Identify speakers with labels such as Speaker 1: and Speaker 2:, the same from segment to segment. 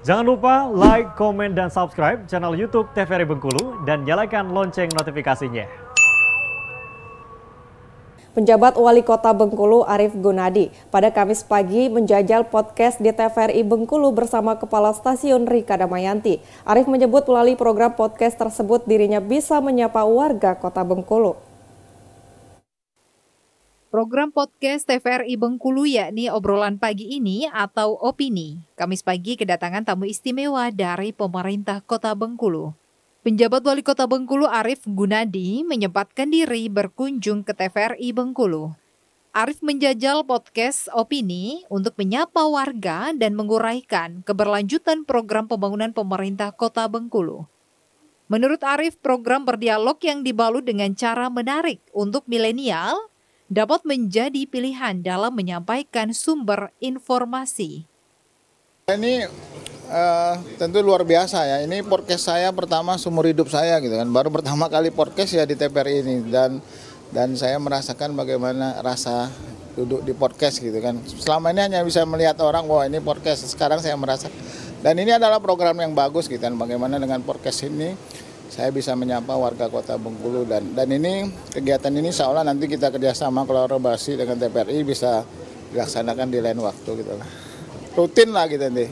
Speaker 1: Jangan lupa like, komen, dan subscribe channel YouTube TVRI Bengkulu dan nyalakan lonceng notifikasinya.
Speaker 2: Penjabat Wali Kota Bengkulu Arief Gunadi pada Kamis pagi menjajal podcast di TVRI Bengkulu bersama Kepala Stasiun Rika Damayanti. Arief menyebut melalui program podcast tersebut dirinya bisa
Speaker 3: menyapa warga Kota Bengkulu. Program podcast TVRI Bengkulu yakni obrolan pagi ini atau opini. Kamis pagi kedatangan tamu istimewa dari pemerintah kota Bengkulu. Penjabat Wali Kota Bengkulu Arif Gunadi menyempatkan diri berkunjung ke TVRI Bengkulu. Arif menjajal podcast opini untuk menyapa warga dan menguraikan keberlanjutan program pembangunan pemerintah kota Bengkulu. Menurut Arif, program berdialog yang dibalut dengan cara menarik untuk milenial dapat menjadi pilihan dalam menyampaikan sumber informasi.
Speaker 1: Ini uh, tentu luar biasa ya. Ini podcast saya pertama seumur hidup saya gitu kan. Baru pertama kali podcast ya di TPR ini dan dan saya merasakan bagaimana rasa duduk di podcast gitu kan. Selama ini hanya bisa melihat orang, wah ini podcast. Sekarang saya merasa dan ini adalah program yang bagus gitu kan. Bagaimana dengan podcast ini saya bisa menyapa warga kota Bengkulu dan dan ini kegiatan ini seolah nanti kita kerjasama kolaborasi dengan TPRI bisa dilaksanakan di lain waktu gitu lah rutin lah gitu nih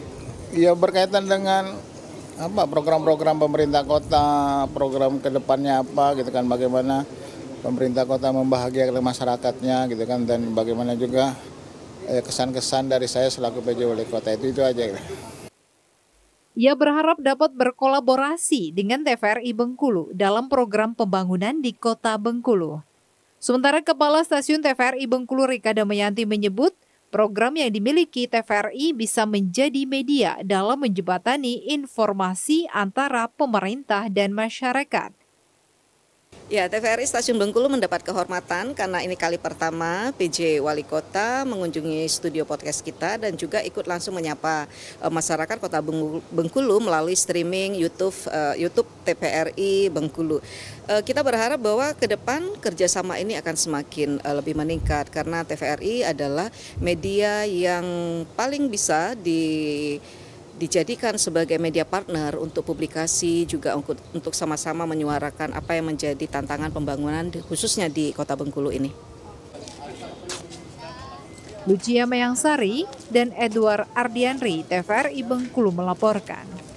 Speaker 1: ya berkaitan dengan apa program-program pemerintah kota program kedepannya apa gitu kan bagaimana pemerintah kota membahagiakan masyarakatnya gitu kan dan bagaimana juga eh, kesan-kesan dari saya selaku PJ Wali Kota itu itu aja gitu.
Speaker 3: Ia berharap dapat berkolaborasi dengan TVRI Bengkulu dalam program pembangunan di kota Bengkulu. Sementara Kepala Stasiun TVRI Bengkulu Rika Damayanti menyebut, program yang dimiliki TVRI bisa menjadi media dalam menjembatani informasi antara pemerintah dan masyarakat.
Speaker 4: Ya, TVRI Stasiun Bengkulu mendapat kehormatan karena ini kali pertama PJ Wali Kota mengunjungi studio podcast kita dan juga ikut langsung menyapa eh, masyarakat Kota Bengkulu melalui streaming YouTube eh, YouTube TVRI Bengkulu. Eh, kita berharap bahwa ke depan kerjasama ini akan semakin lebih meningkat karena TVRI adalah media yang paling bisa di dijadikan sebagai media partner untuk publikasi juga untuk sama-sama menyuarakan apa yang menjadi tantangan pembangunan khususnya di Kota Bengkulu ini.
Speaker 3: Lucia Mayangsari dan Edward Ardianri, TVRI Bengkulu melaporkan.